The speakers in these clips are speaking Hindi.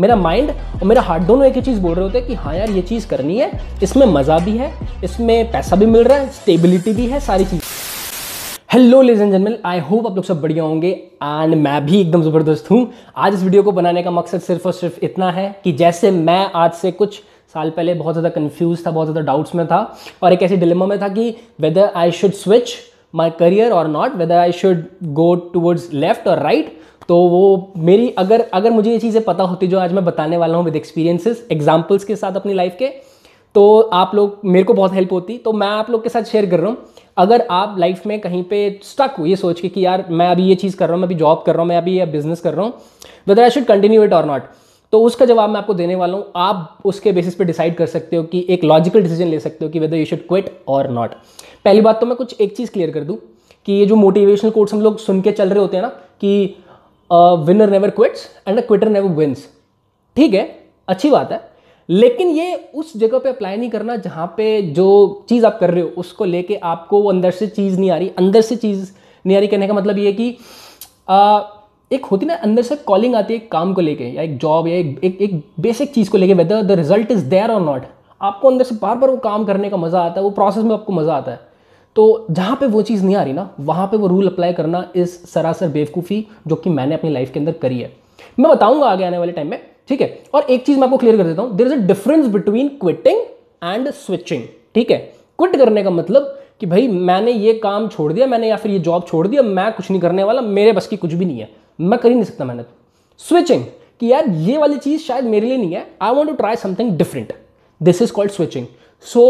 मेरा माइंड और मेरा हार्ट दोनों एक ही चीज़ बोल रहे होते हैं कि हाँ यार ये चीज़ करनी है इसमें मज़ा भी है इसमें पैसा भी मिल रहा है स्टेबिलिटी भी है सारी चीज़ hello ladies and gentlemen I hope आप लोग सब बढ़िया होंगे एंड मैं भी एकदम ज़बरदस्त हूँ आज इस वीडियो को बनाने का मकसद सिर्फ और सिर्फ इतना है कि जैसे मैं आज से कुछ साल पहले बहुत ज़्यादा कन्फ्यूज़ था बहुत ज़्यादा डाउट्स में था और एक ऐसे डिलेमा में था कि whether I should switch my career or not whether I should go towards left or right तो वो मेरी अगर अगर मुझे ये चीज़ें पता होती जो आज मैं बताने वाला हूँ विद एक्सपीरियंसेस एग्जाम्पल्स के साथ अपनी लाइफ के तो आप लोग मेरे को बहुत हेल्प होती तो मैं आप लोग के साथ शेयर कर रहा हूँ अगर आप लाइफ में कहीं पे स्टक हो ये सोच के कि यार मैं अभी ये चीज़ कर रहा हूँ मैं अभी जॉब कर रहा हूँ मैं अभी ये बिजनेस कर रहा हूँ whether I should continue it or not तो उसका जवाब मैं आपको देने वाला हूँ आप उसके बेसिस पे डिसाइड कर सकते हो कि एक लॉजिकल डिसीजन ले सकते हो कि whether you should quit or not पहली बात तो मैं कुछ एक चीज़ क्लियर कर दूँ कि ये जो मोटिवेशनल कोर्ट्स हम लोग सुन के चल रहे होते हैं ना कि winner never quits and a quitter never wins ठीक है अच्छी बात है लेकिन ये उस जगह पे अप्लाई नहीं करना जहाँ पे जो चीज़ आप कर रहे हो उसको लेके आपको वो अंदर से चीज़ नहीं आ रही अंदर से चीज़ नहीं आ रही कहने का मतलब ये कि आ, एक होती ना अंदर से कॉलिंग आती है एक काम को लेके या एक जॉब या एक एक, एक बेसिक चीज़ को लेके whether the result is there or not आपको अंदर से बार बार वो काम करने का मज़ा आता है वो प्रोसेस में आपको मज़ा आता है तो जहाँ पे वो चीज़ नहीं आ रही ना वहाँ पे वो रूल अप्लाई करना इस सरासर बेवकूफ़ी जो कि मैंने अपनी लाइफ के अंदर करी है मैं बताऊंगा आगे आने वाले टाइम में ठीक है और एक चीज़ मैं आपको क्लियर कर देता हूँ there is a difference between quitting and switching ठीक है क्विट करने का मतलब कि भाई मैंने ये काम छोड़ दिया मैंने या फिर ये जॉब छोड़ दिया मैं कुछ नहीं करने वाला मेरे बस की कुछ भी नहीं है मैं कर ही नहीं सकता मेहनत स्विचिंग कि यार ये वाली चीज़ शायद मेरे लिए नहीं है I want to try something different this is called switching so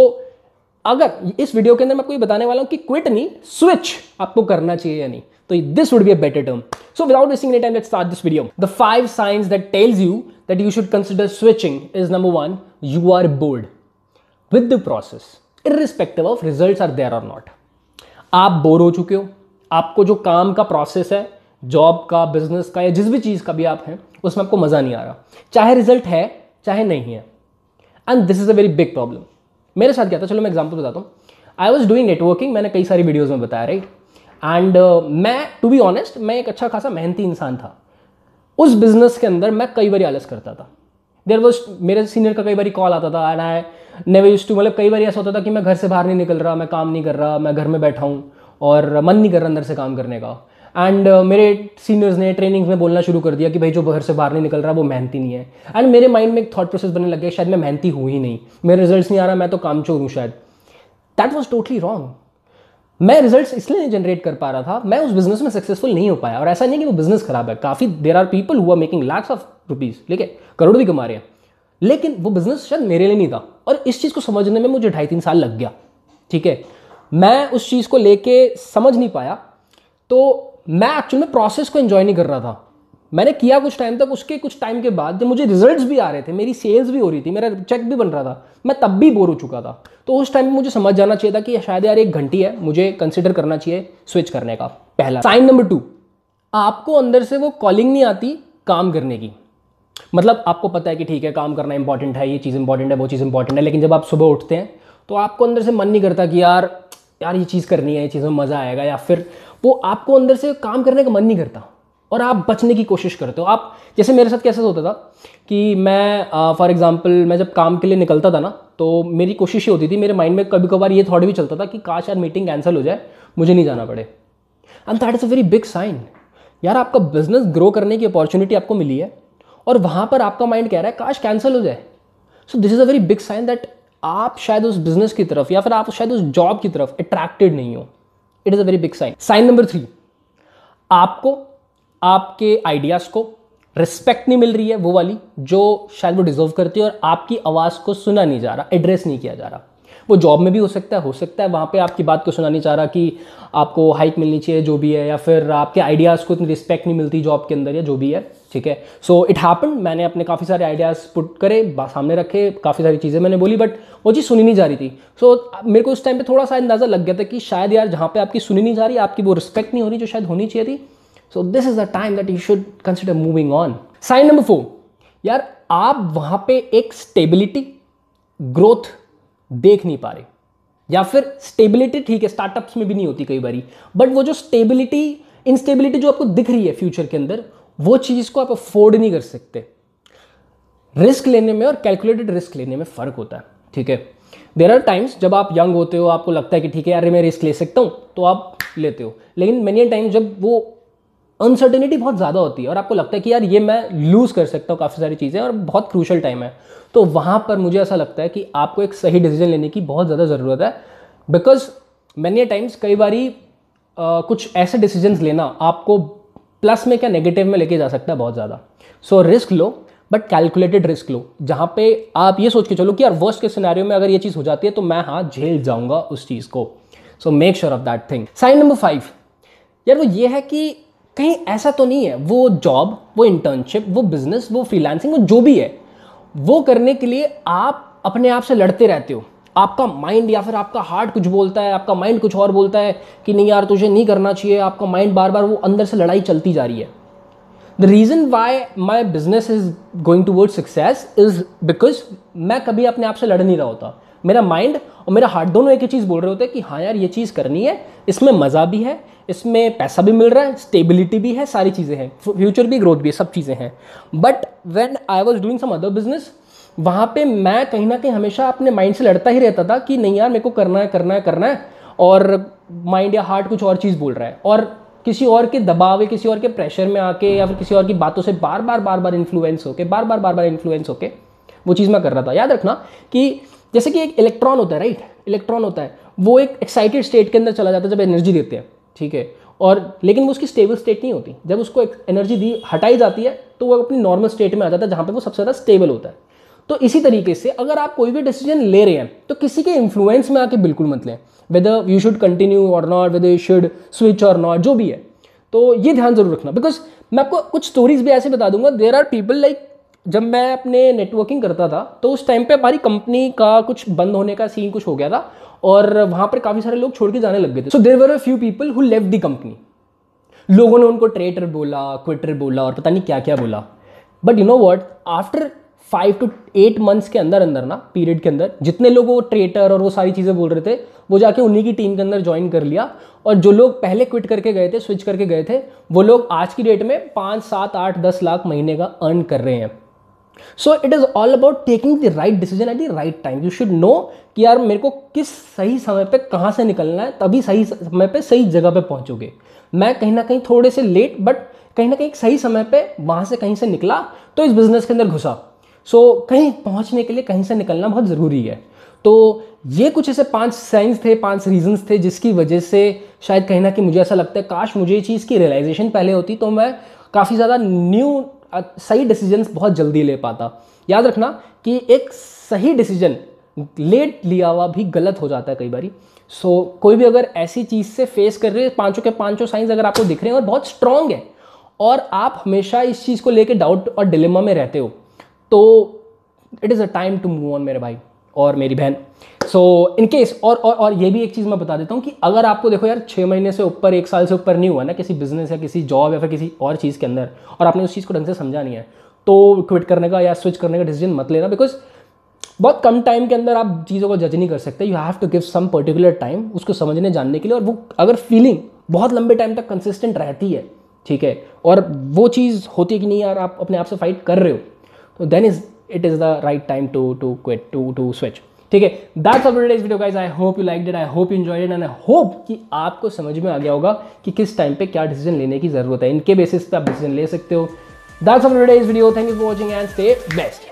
अगर इस वीडियो के अंदर मैं कोई बताने वाला हूं कि क्विट नहीं स्विच आपको करना चाहिए या नहीं तो this would be a better term so without wasting any time let's start this video the five signs that tells you that you should consider switching is number one you are bored with the process irrespective of result are there or not आप बोर हो चुके हो आपको जो काम का प्रोसेस है जॉब का बिजनेस का या जिस भी चीज़ का भी आप हैं उसमें आपको मज़ा नहीं आ रहा चाहे रिजल्ट है चाहे नहीं है and this is a very big problem मेरे साथ क्या था चलो मैं एग्जाम्पल बताता हूँ आई वॉज डूइंग नेटवर्किंग मैंने कई सारी वीडियोज़ में बताया राइट एंड uh, मैं टू बी ऑनेस्ट मैं एक अच्छा खासा मेहनती इंसान था उस बिजनेस के अंदर मैं कई बार आलस करता था देर वॉज मेरे सीनियर का कई बार कॉल आता था and I never use to मतलब कई बार ऐसा होता था कि मैं घर से बाहर नहीं निकल रहा मैं काम नहीं कर रहा मैं घर में बैठा हूँ और मन नहीं कर रहा अंदर से काम करने का एंड uh, मेरे सीनियर्स ने ट्रेनिंग्स में बोलना शुरू कर दिया कि भाई जो घर से बाहर नहीं निकल रहा वो मेहनती नहीं है एंड मेरे माइंड में एक थॉट प्रोसेस बनने लग गया शायद मैं मेहनती हूँ ही नहीं मेरे रिजल्ट नहीं आ रहा मैं तो काम चोर हूँ शायद दैट वॉज टोटली रॉन्ग मैं रिजल्ट इसलिए नहीं जनरेट कर पा रहा था मैं उस बिजनेस में सक्सेसफुल नहीं हो पाया और ऐसा नहीं कि वो बिजनेस खराब है काफ़ी देर आर पीपल हुआ मेकिंग लैक्स ऑफ रुपीज़ ठीक है करोड़ भी कमा रहे हैं लेकिन वो बिजनेस शायद मेरे लिए नहीं था और इस चीज़ को समझने में मुझे ढाई तीन साल लग गया ठीक है मैं उस चीज़ को लेके समझ नहीं पाया तो मैं एक्चुअल में प्रोसेस को एंजॉय नहीं कर रहा था मैंने किया कुछ टाइम तक उसके कुछ टाइम के बाद जब मुझे रिजल्ट्स भी आ रहे थे मेरी सेल्स भी हो रही थी मेरा चेक भी बन रहा था मैं तब भी बोर हो चुका था तो उस टाइम मुझे समझ जाना चाहिए था कि शायद यार एक घंटी है मुझे कंसिडर करना चाहिए स्विच करने का पहला साइन नंबर टू आपको अंदर से वो कॉलिंग नहीं आती काम करने की मतलब आपको पता है कि ठीक है काम करना इंपॉर्टेंट है ये चीज़ इंपॉर्टेंट है वो चीज़ इंपॉर्टेंट है लेकिन जब आप सुबह उठते हैं तो आपको अंदर से मन नहीं करता कि यार यार ये चीज़ करनी है ये चीज़ में मज़ा आएगा या फिर वो आपको अंदर से काम करने का मन नहीं करता और आप बचने की कोशिश करते हो आप जैसे मेरे साथ कैसे होता था कि मैं फॉर एग्ज़ाम्पल मैं जब काम के लिए निकलता था ना तो मेरी कोशिश ये होती थी मेरे माइंड में कभी कभार ये थॉट भी चलता था कि काश यार मीटिंग कैंसिल हो जाए मुझे नहीं जाना पड़े and that is a very big sign यार आपका बिजनेस ग्रो करने की अपॉर्चुनिटी आपको मिली है और वहाँ पर आपका माइंड कह रहा है काश कैंसिल हो जाए so this is a very big sign that आप शायद उस बिजनेस की तरफ या फिर आप शायद उस जॉब की तरफ अट्रैक्टेड नहीं हो it is a very big sign sign number three आपको आपके आइडियाज़ को रिस्पेक्ट नहीं मिल रही है वो वाली जो शायद वो डिजर्व करती है और आपकी आवाज़ को सुना नहीं जा रहा एड्रेस नहीं किया जा रहा वो जॉब में भी हो सकता है हो सकता है वहाँ पे आपकी बात को सुनानी चाह रहा कि आपको हाइक मिलनी चाहिए जो भी है या फिर आपके आइडियाज़ को इतनी रिस्पेक्ट नहीं मिलती जॉब के अंदर या जो भी है ठीक है सो इट हैपन मैंने अपने काफ़ी सारे आइडियाज़ पुट करे सामने रखे काफ़ी सारी चीज़ें मैंने बोली बट वो चीज़ सुनी नहीं जा रही थी सो so, मेरे को उस टाइम पर थोड़ा सा अंदाज़ा लग गया था कि शायद यार जहाँ पर आपकी सुनी नहीं जा रही आपकी वो रिस्पेक्ट नहीं हो रही जो शायद होनी चाहिए थी so this is the time that you should consider moving on sign number four यार आप वहाँ पर एक स्टेबिलिटी ग्रोथ देख नहीं पा रहे या फिर स्टेबिलिटी ठीक है स्टार्टअप्स में भी नहीं होती कई बारी बट वो जो स्टेबिलिटी इनस्टेबिलिटी जो आपको दिख रही है फ्यूचर के अंदर वो चीज़ को आप अफोर्ड नहीं कर सकते रिस्क लेने में और कैलकुलेटेड रिस्क लेने में फ़र्क होता है ठीक है देर आर टाइम्स जब आप यंग होते हो आपको लगता है कि ठीक है यार मैं रिस्क ले सकता हूं तो आप लेते हो लेकिन मैनी टाइम जब वो अनसर्टेनिटी बहुत ज़्यादा होती है और आपको लगता है कि यार ये मैं लूज़ कर सकता हूँ काफ़ी सारी चीज़ें और बहुत क्रूशल टाइम है तो वहाँ पर मुझे ऐसा लगता है कि आपको एक सही डिसीजन लेने की बहुत ज़्यादा ज़रूरत है बिकॉज मैनी टाइम्स कई बार कुछ ऐसे डिसीजंस लेना आपको प्लस में क्या नेगेटिव में लेके जा सकता है बहुत ज़्यादा सो रिस्क लो बट कैलकुलेटेड रिस्क लो जहाँ पे आप ये सोच के चलो कि यार वर्स्ट के सिनेरियो में अगर ये चीज़ हो जाती है तो मैं हाँ झेल जाऊँगा उस चीज़ को so make sure of that thing sign number five यार वो ये है कि कहीं ऐसा तो नहीं है वो जॉब वो इंटर्नशिप वो बिजनेस वो फ्रीलांसिंग वो जो भी है वो करने के लिए आप अपने आप से लड़ते रहते हो आपका माइंड या फिर आपका हार्ट कुछ बोलता है आपका माइंड कुछ और बोलता है कि नहीं यार तुझे नहीं करना चाहिए आपका माइंड बार बार वो अंदर से लड़ाई चलती जा रही है the reason why my business is going towards success is because मैं कभी अपने आप से लड़ नहीं रहा होता मेरा माइंड और मेरा हार्ट दोनों एक ही चीज़ बोल रहे होते हैं कि हाँ यार ये चीज़ करनी है इसमें मज़ा भी है इसमें पैसा भी मिल रहा है स्टेबिलिटी भी है सारी चीज़ें हैं फ्यूचर भी ग्रोथ भी है सब चीज़ें हैं but when I was doing some other business वहाँ पे मैं कहीं ना कहीं हमेशा अपने माइंड से लड़ता ही रहता था कि नहीं यार मेरे को करना है करना है करना है और माइंड या हार्ट कुछ और चीज़ बोल रहा है और किसी और के दबाव या किसी और के प्रेशर में आके या फिर किसी और की बातों से बार बार बार बार इन्फ्लुएंस होके बार बार बार बार इन्फ्लुएंस होके वो चीज़ मैं कर रहा था याद रखना कि जैसे कि एक इलेक्ट्रॉन होता है राइट इलेक्ट्रॉन होता है वो एक एक्साइटेड स्टेट के अंदर चला जाता है जब एनर्जी देते हैं ठीक है और लेकिन वो उसकी स्टेबल स्टेट नहीं होती जब उसको एनर्जी दी हटाई जाती है तो वो अपनी नॉर्मल स्टेट में आ जाता है जहाँ पर वो सबसे ज़्यादा स्टेबल होता है तो इसी तरीके से अगर आप कोई भी डिसीजन ले रहे हैं तो किसी के इन्फ्लुएंस में आके बिल्कुल मत लें whether you should continue or not whether you should switch or not जो भी है तो ये ध्यान जरूर रखना बिकॉज मैं आपको कुछ स्टोरीज भी ऐसे बता दूंगा देर आर पीपल लाइक जब मैं अपने नेटवर्किंग करता था तो उस टाइम पे हमारी कंपनी का कुछ बंद होने का सीन कुछ हो गया था और वहाँ पर काफ़ी सारे लोग छोड़ के जाने लग गए थे so there were a few people who लेव दी कंपनी लोगों ने उनको ट्रेटर बोला क्विटर बोला और पता नहीं क्या क्या बोला but you know what after five to eight months के अंदर अंदर ना पीरियड के अंदर जितने लोग वो ट्रेटर और वो सारी चीज़ें बोल रहे थे वो जाके उन्हीं की टीम के अंदर ज्वाइन कर लिया और जो लोग पहले क्विट करके गए थे स्विच करके गए थे वो लोग आज की डेट में पाँच सात आठ दस लाख महीने का अर्न कर रहे हैं so it is all about taking the right decision at the right time you should know कि यार मेरे को किस सही समय पे कहाँ से निकलना है तभी सही समय पे सही जगह पे पहुंचोगे मैं कहीं ना कहीं थोड़े से लेट बट कहीं ना कहीं सही समय पे वहां से कहीं से निकला तो इस बिज़नेस के अंदर घुसा सो so, कहीं पहुंचने के लिए कहीं से निकलना बहुत ज़रूरी है तो ये कुछ ऐसे पांच साइंस थे पांच रीजंस थे जिसकी वजह से शायद कहीं ना कहीं मुझे ऐसा लगता है काश मुझे ये चीज़ की रियलाइजेशन पहले होती तो मैं काफ़ी ज़्यादा न्यू सही डिसीजन बहुत जल्दी ले पाता याद रखना कि एक सही डिसीजन लेट लिया हुआ भी गलत हो जाता है कई बारी सो so, कोई भी अगर ऐसी चीज़ से फेस कर रहे हैं पाँचों के पाँचों साइंस अगर आपको दिख रहे हैं और बहुत स्ट्रांग है और आप हमेशा इस चीज़ को लेके डाउट और डिलेमा में रहते हो तो it is a time to move on मेरे भाई और मेरी बहन सो इन केस और और और ये भी एक चीज़ मैं बता देता हूँ कि अगर आपको देखो यार छः महीने से ऊपर एक साल से ऊपर नहीं हुआ ना किसी बिजनेस या किसी जॉब या फिर किसी और चीज़ के अंदर और आपने उस चीज़ को ढंग से समझा नहीं है तो क्विट करने का या स्विच करने का डिसीजन मत लेना बिकॉज बहुत कम टाइम के अंदर आप चीज़ों को जज नहीं कर सकते you have to give some particular time उसको समझने जानने के लिए और वो अगर फीलिंग बहुत लंबे टाइम तक कंसिस्टेंट रहती है ठीक है और वो चीज़ होती है कि नहीं यार आप अपने आप से फाइट कर रहे हो तो then is it is the right time to to quit to to switch ठीक है that's all today's video guys I hope you like it I hope you enjoy it and I hope कि आपको समझ में आ गया होगा कि किस टाइम पे क्या डिसीजन लेने की जरूरत है इनके बेसिस पे आप डिसीजन ले सकते हो that's all today's video thank you for watching and stay best